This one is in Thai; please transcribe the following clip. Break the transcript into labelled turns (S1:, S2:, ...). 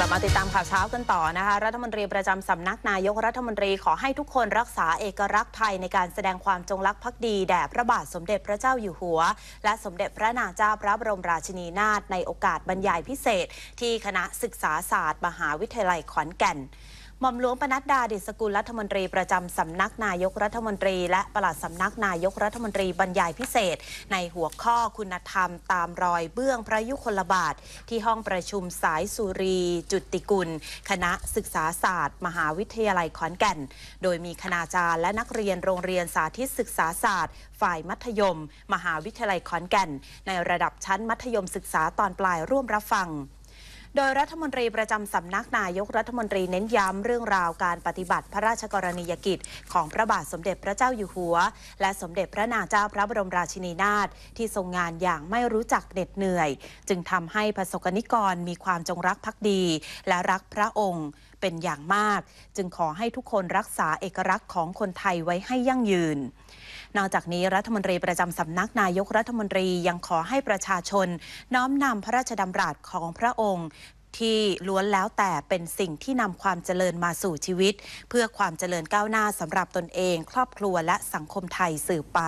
S1: กลับมาติดตามข่าวเช้ากันต่อนะคะรัฐมนตรีประจำสำนักนายกรัฐมนตรีขอให้ทุกคนรักษาเอกลักษณ์ไทยในการแสดงความจงรักภักดีแด่พระบาทสมเด็จพระเจ้าอยู่หัว และสมเด็จพระนางเจ้าพระบรมราชินีนาถในโอกาสบรรยายพิเศษ ที่คณะศึกษาศาสตร์มหาวิทยาลัยขอนแก่นหม่อมหลวงปนัดดาดิสกุลรัฐมนตรีประจำสำนักนายกรัฐมนตรีและประหลัดสำนักนายกรัฐมนตรีบรรยายพิเศษในหัวข้อคุณธรรมตามรอยเบื้องพระยุคลบาทที่ห้องประชุมสายสุรี จุติกุลคณะศึกษาศาสตร์ มหาวิทยาลัยขอนแก่น โดยมีคณาจารย์และนักเรียนโรงเรียนสาธิตศึกษาศาสตร์ฝ่ายมัธยม มหาวิทยาลัยขอนแก่น ในระดับชั้นมัธยมศึกษาตอนปลายร่วมรับฟังโดยรัฐมนตรีประจำสำนักนายกรัฐมนตรีเน้นย้ำเรื่องราวการปฏิบัติพระราชกรณียกิจของพระบาทสมเด็จพระเจ้าอยู่หัวและสมเด็จพระนางเจ้าพระบรมราชินีนาถที่ทรงงานอย่างไม่รู้จักเหน็ดเหนื่อยจึงทำให้ประสบกนิกรมีความจงรักภักดีและรักพระองค์เป็นอย่างมากจึงขอให้ทุกคนรักษาเอกลักษณ์ของคนไทยไว้ให้ยั่งยืนนอกจากนี้รัฐมนตรีประจำสำนักนายกรัฐมนตรียังขอให้ประชาชนน้อมนำพระราชดำรัสของพระองค์ ที่ล้วนแล้วแต่เป็นสิ่งที่นำความเจริญมาสู่ชีวิต เพื่อความเจริญก้าวหน้าสำหรับตนเองครอบครัวและสังคมไทยสืบไป